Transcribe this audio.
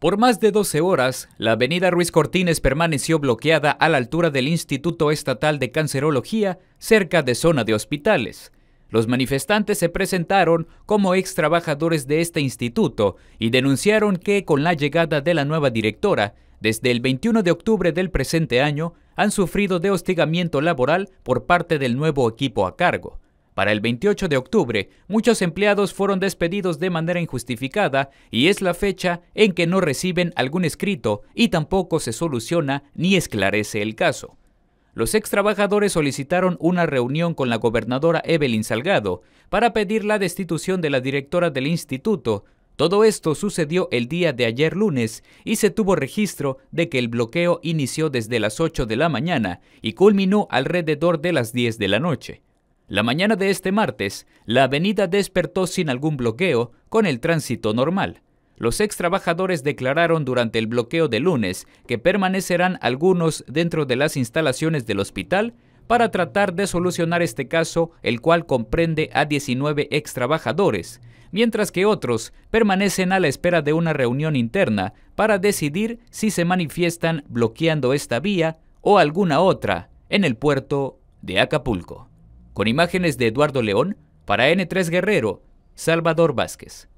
Por más de 12 horas, la avenida Ruiz Cortines permaneció bloqueada a la altura del Instituto Estatal de Cancerología, cerca de zona de hospitales. Los manifestantes se presentaron como ex trabajadores de este instituto y denunciaron que con la llegada de la nueva directora, desde el 21 de octubre del presente año, han sufrido de hostigamiento laboral por parte del nuevo equipo a cargo. Para el 28 de octubre, muchos empleados fueron despedidos de manera injustificada y es la fecha en que no reciben algún escrito y tampoco se soluciona ni esclarece el caso. Los ex trabajadores solicitaron una reunión con la gobernadora Evelyn Salgado para pedir la destitución de la directora del instituto. Todo esto sucedió el día de ayer lunes y se tuvo registro de que el bloqueo inició desde las 8 de la mañana y culminó alrededor de las 10 de la noche. La mañana de este martes, la avenida despertó sin algún bloqueo con el tránsito normal. Los ex trabajadores declararon durante el bloqueo de lunes que permanecerán algunos dentro de las instalaciones del hospital para tratar de solucionar este caso, el cual comprende a 19 ex trabajadores, mientras que otros permanecen a la espera de una reunión interna para decidir si se manifiestan bloqueando esta vía o alguna otra en el puerto de Acapulco con imágenes de Eduardo León para N3 Guerrero, Salvador Vázquez.